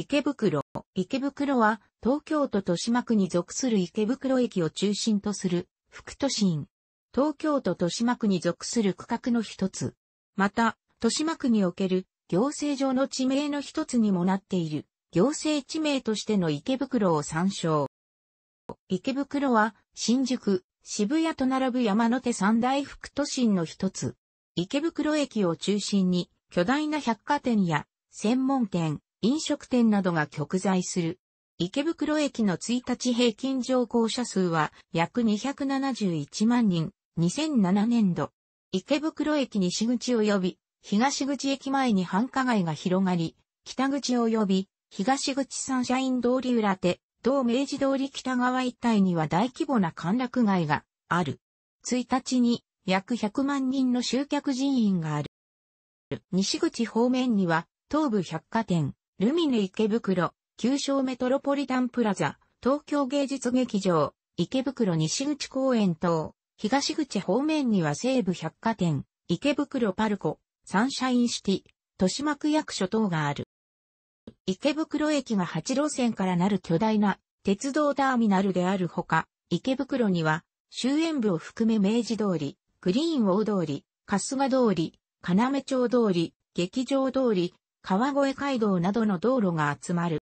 池袋。池袋は東京都豊島区に属する池袋駅を中心とする副都心。東京都豊島区に属する区画の一つ。また、豊島区における行政上の地名の一つにもなっている行政地名としての池袋を参照。池袋は新宿、渋谷と並ぶ山手三大副都心の一つ。池袋駅を中心に巨大な百貨店や専門店、飲食店などが極在する。池袋駅の1日平均乗降者数は約271万人、2007年度。池袋駅西口及び東口駅前に繁華街が広がり、北口及び東口サンシャイン通り裏手、同明治通り北側一帯には大規模な歓楽街がある。1日に約100万人の集客人員がある。西口方面には東武百貨店、ルミネ池袋、旧称メトロポリタンプラザ、東京芸術劇場、池袋西口公園等、東口方面には西武百貨店、池袋パルコ、サンシャインシティ、豊島区役所等がある。池袋駅が8路線からなる巨大な鉄道ターミナルであるほか、池袋には終焉部を含め明治通り、グリーン大通り、春日通り、金目町通り、劇場通り、川越街道などの道路が集まる。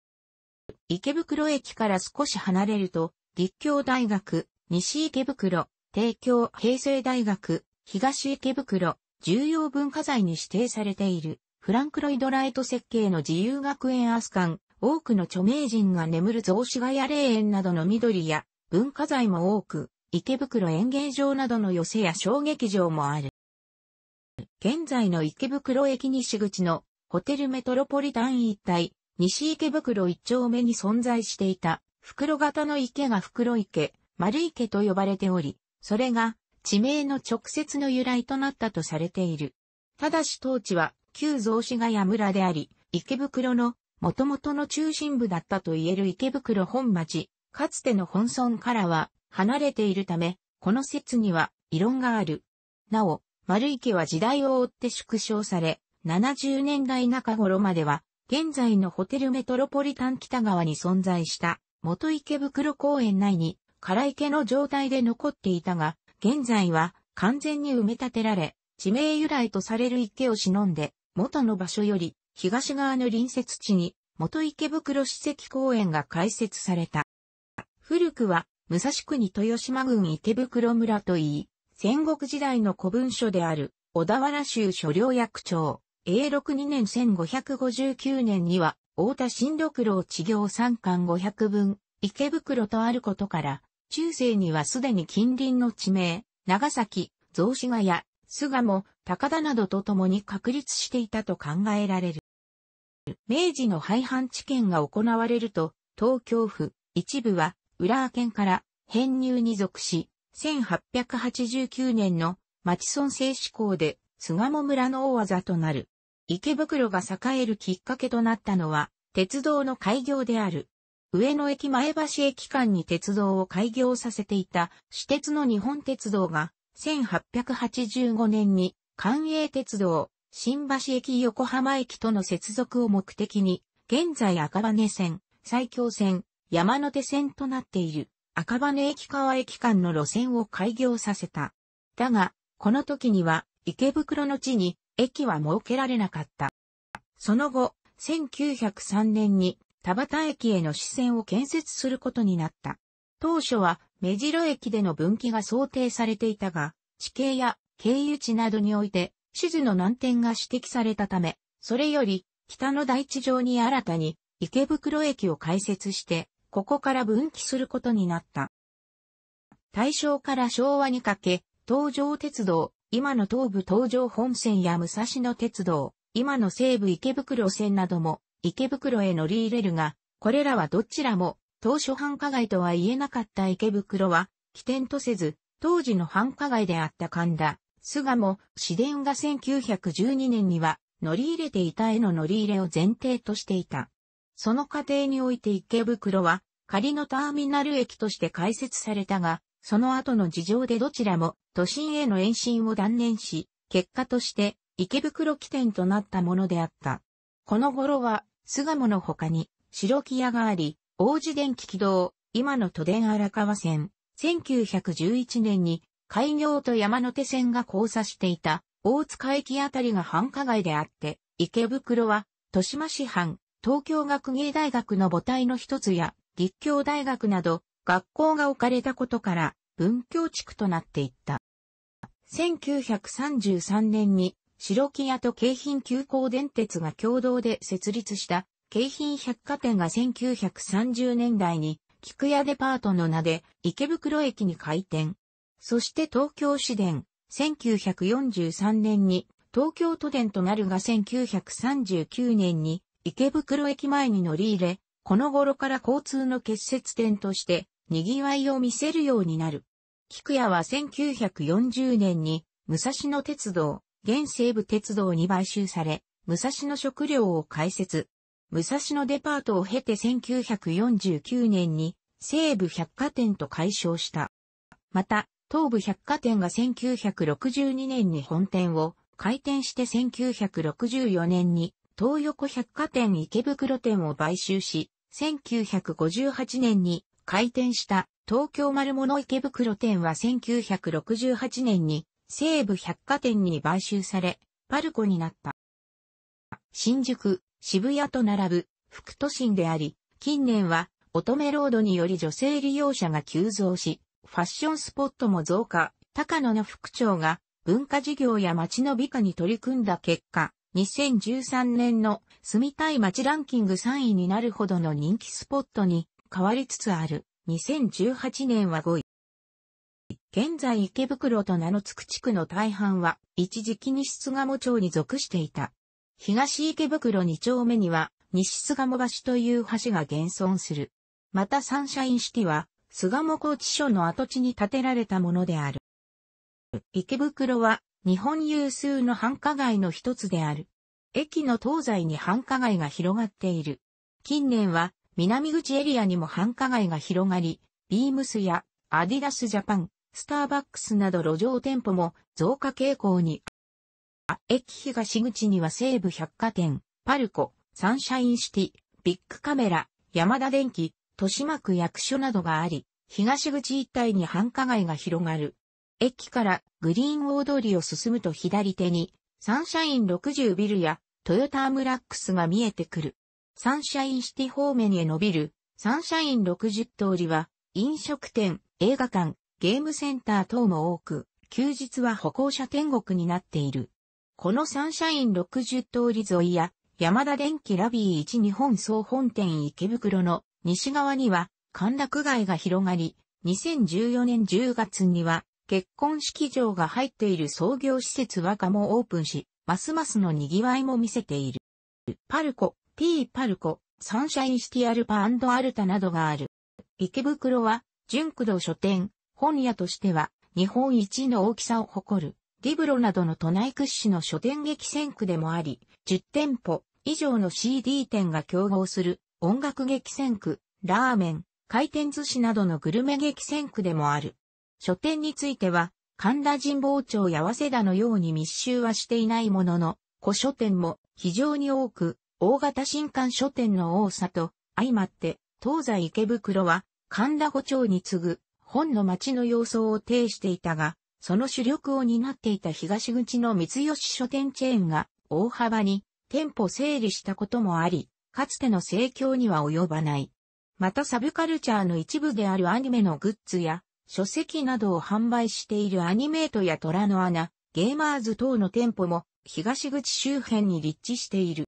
池袋駅から少し離れると、立教大学、西池袋、帝京平成大学、東池袋、重要文化財に指定されている、フランクロイド・ライト設計の自由学園アスカン、多くの著名人が眠る雑司ヶ谷霊園などの緑や文化財も多く、池袋演芸場などの寄せや小劇場もある。現在の池袋駅西口のホテルメトロポリタン一帯、西池袋一丁目に存在していた、袋型の池が袋池、丸池と呼ばれており、それが地名の直接の由来となったとされている。ただし当地は旧雑司ヶ谷村であり、池袋の元々の中心部だったと言える池袋本町、かつての本村からは離れているため、この説には異論がある。なお、丸池は時代を追って縮小され、70年代中頃までは、現在のホテルメトロポリタン北側に存在した元池袋公園内に、空池の状態で残っていたが、現在は完全に埋め立てられ、地名由来とされる池を忍んで、元の場所より東側の隣接地に元池袋史跡公園が開設された。古くは武蔵国豊島郡池袋村といい、戦国時代の古文書である小田原州所領役長、永禄2年1559年には、大田新六郎地行三巻500分、池袋とあることから、中世にはすでに近隣の地名、長崎、雑司ヶ谷、菅も、高田などと共に確立していたと考えられる。明治の廃藩置県が行われると、東京府、一部は、浦和県から編入に属し、1889年の町村制志行で、菅も村の大技となる。池袋が栄えるきっかけとなったのは、鉄道の開業である。上野駅前橋駅間に鉄道を開業させていた私鉄の日本鉄道が、1885年に関営鉄道、新橋駅横浜駅との接続を目的に、現在赤羽線、埼京線、山手線となっている赤羽駅川駅間の路線を開業させた。だが、この時には池袋の地に駅は設けられなかった。その後、1903年に田端駅への支線を建設することになった。当初は目白駅での分岐が想定されていたが、地形や経由地などにおいて地図の難点が指摘されたため、それより北の大地上に新たに池袋駅を開設して、ここから分岐することになった。大正から昭和にかけ、東上鉄道、今の東武東上本線や武蔵野鉄道、今の西武池袋線なども、池袋へ乗り入れるが、これらはどちらも、当初繁華街とは言えなかった池袋は、起点とせず、当時の繁華街であった神田、菅も、市電が1912年には、乗り入れていたへの乗り入れを前提としていた。その過程において池袋は、仮のターミナル駅として開設されたが、その後の事情でどちらも都心への延伸を断念し、結果として池袋起点となったものであった。この頃は、巣鴨の他に、白木屋があり、王子電気軌道、今の都電荒川線、1911年に、開業と山手線が交差していた、大塚駅あたりが繁華街であって、池袋は、豊島市藩、東京学芸大学の母体の一つや、立教大学など、学校が置かれたことから文教地区となっていった。1933年に白木屋と京浜急行電鉄が共同で設立した京浜百貨店が1930年代に菊屋デパートの名で池袋駅に開店。そして東京市電、1943年に東京都電となるが1939年に池袋駅前に乗り入れ、この頃から交通の結節点として賑わいを見せるようになる。菊屋は1940年に武蔵野鉄道、現西武鉄道に買収され、武蔵野食料を開設。武蔵野デパートを経て1949年に西武百貨店と解消した。また、東武百貨店が1962年に本店を開店して1964年に東横百貨店池袋店を買収し、1958年に開店した東京丸物池袋店は1968年に西武百貨店に買収され、パルコになった。新宿、渋谷と並ぶ副都心であり、近年は乙女ロードにより女性利用者が急増し、ファッションスポットも増加、高野の副長が文化事業や街の美化に取り組んだ結果、2013年の住みたい街ランキング3位になるほどの人気スポットに変わりつつある。2018年は5位。現在池袋と名の付く地区の大半は、一時期西巣鴨町に属していた。東池袋2丁目には、西巣鴨橋という橋が現存する。またサンシャインシティは、菅鴨高知所の跡地に建てられたものである。池袋は、日本有数の繁華街の一つである。駅の東西に繁華街が広がっている。近年は、南口エリアにも繁華街が広がり、ビームスやアディダスジャパン、スターバックスなど路上店舗も増加傾向に。駅東口には西武百貨店、パルコ、サンシャインシティ、ビッグカメラ、山田電機、豊島区役所などがあり、東口一帯に繁華街が広がる。駅からグリーン大通りを進むと左手に、サンシャイン60ビルやトヨタアムラックスが見えてくる。サンシャインシティ方面へ伸びるサンシャイン60通りは飲食店、映画館、ゲームセンター等も多く、休日は歩行者天国になっている。このサンシャイン60通り沿いや、山田電機ラビー1日本総本店池袋の西側には、歓楽街が広がり、2014年10月には、結婚式場が入っている創業施設和歌もオープンし、ますますの賑わいも見せている。パルコ、P パルコ、サンシャインシティアルパアルタなどがある。池袋は、純駆動書店、本屋としては、日本一の大きさを誇る、リブロなどの都内屈指の書店激戦区でもあり、10店舗以上の CD 店が競合する、音楽激戦区、ラーメン、回転寿司などのグルメ激戦区でもある。書店については、神田神保町や早稲田のように密集はしていないものの、古書店も非常に多く、大型新館書店の多さと相まって、東西池袋は神田五町に次ぐ本の街の様相を呈していたが、その主力を担っていた東口の三吉書店チェーンが大幅に店舗整理したこともあり、かつての盛況には及ばない。またサブカルチャーの一部であるアニメのグッズや書籍などを販売しているアニメートや虎の穴、ゲーマーズ等の店舗も東口周辺に立地している。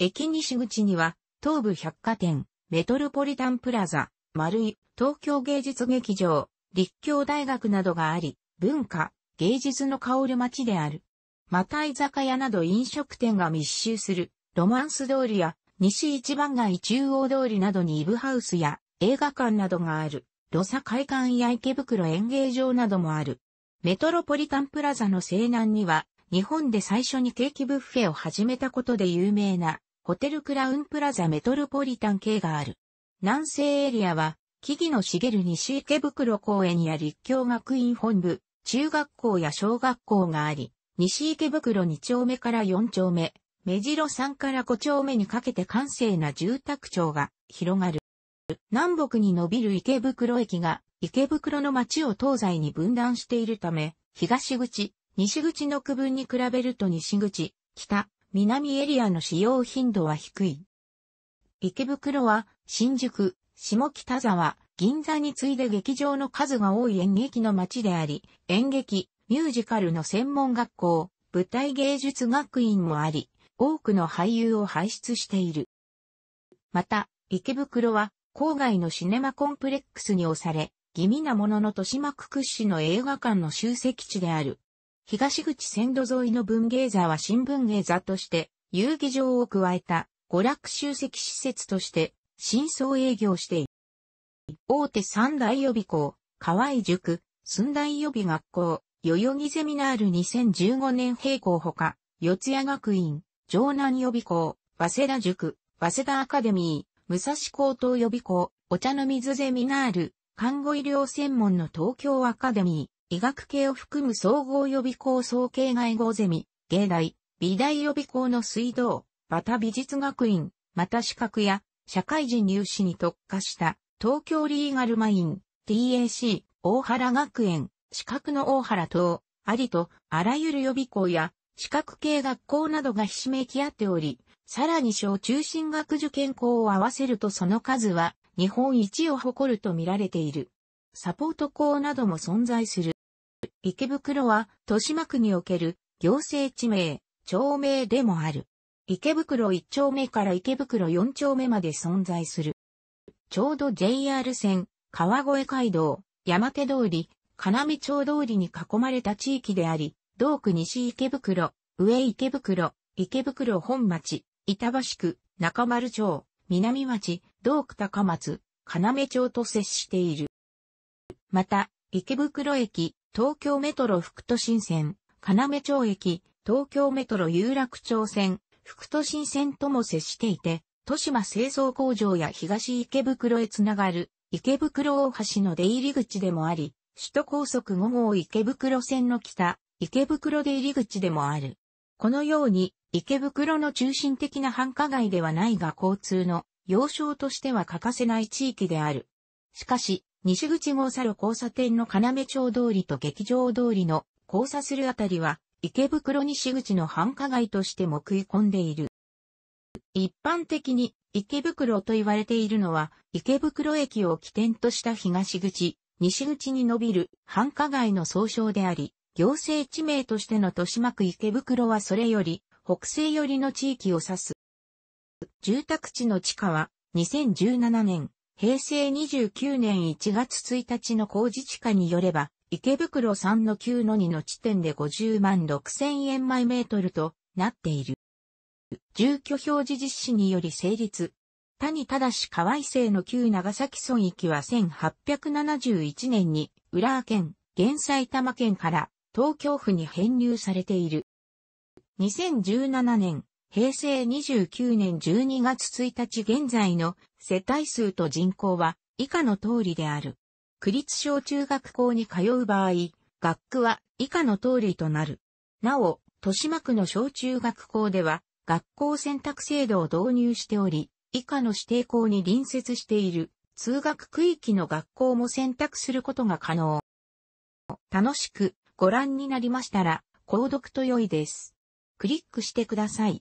駅西口には、東武百貨店、メトロポリタンプラザ、丸井、東京芸術劇場、立教大学などがあり、文化、芸術の香る街である。また居酒屋など飲食店が密集する、ロマンス通りや、西一番街中央通りなどにイブハウスや映画館などがある、ロサ会館や池袋演芸場などもある。メトロポリタンプラザの西南には、日本で最初にケーキブッフェを始めたことで有名な、ホテルクラウンプラザメトロポリタン系がある。南西エリアは、木々の茂る西池袋公園や立教学院本部、中学校や小学校があり、西池袋2丁目から4丁目、目白3から5丁目にかけて閑静な住宅町が広がる。南北に伸びる池袋駅が池袋の街を東西に分断しているため、東口、西口の区分に比べると西口、北、南エリアの使用頻度は低い。池袋は、新宿、下北沢、銀座に次いで劇場の数が多い演劇の街であり、演劇、ミュージカルの専門学校、舞台芸術学院もあり、多くの俳優を輩出している。また、池袋は、郊外のシネマコンプレックスに押され、気味なものの豊島区屈指の映画館の集積地である。東口線路沿いの文芸座は新文芸座として遊戯場を加えた娯楽集積施設として新装営業している。大手三大予備校、河合塾、寸大予備学校、代々木ゼミナール2015年閉校ほか、四谷学院、城南予備校、早稲田塾、早稲田アカデミー、武蔵高等予備校、お茶の水ゼミナール、看護医療専門の東京アカデミー、医学系を含む総合予備校総計外号ゼミ、芸大、美大予備校の水道、また美術学院、また資格や社会人入試に特化した東京リーガルマイン、TAC、大原学園、資格の大原等、ありとあらゆる予備校や資格系学校などがひしめき合っており、さらに小中進学受験校を合わせるとその数は日本一を誇ると見られている。サポート校なども存在する。池袋は、豊島区における行政地名、町名でもある。池袋1丁目から池袋4丁目まで存在する。ちょうど JR 線、川越街道、山手通り、金目町通りに囲まれた地域であり、同区西池袋、上池袋、池袋本町、板橋区、中丸町、南町、同区高松、金目町と接している。また、池袋駅、東京メトロ副都心線、金目町駅、東京メトロ有楽町線、副都心線とも接していて、豊島製造工場や東池袋へつながる池袋大橋の出入り口でもあり、首都高速5号池袋線の北、池袋出入り口でもある。このように、池袋の中心的な繁華街ではないが交通の要衝としては欠かせない地域である。しかし、西口号猿交差点の要町通りと劇場通りの交差するあたりは、池袋西口の繁華街としても食い込んでいる。一般的に池袋と言われているのは、池袋駅を起点とした東口、西口に伸びる繁華街の総称であり、行政地名としての豊島区池袋はそれより北西寄りの地域を指す。住宅地の地下は2017年平成29年1月1日の工事地下によれば、池袋3の9の2の地点で50万6千円枚メートルとなっている。住居表示実施により成立。谷正し河合生の旧長崎村域は1871年に浦和県、現埼玉県から東京府に編入されている。2017年、平成29年12月1日現在の世帯数と人口は以下の通りである。区立小中学校に通う場合、学区は以下の通りとなる。なお、豊島区の小中学校では、学校選択制度を導入しており、以下の指定校に隣接している通学区域の学校も選択することが可能。楽しくご覧になりましたら、購読と良いです。クリックしてください。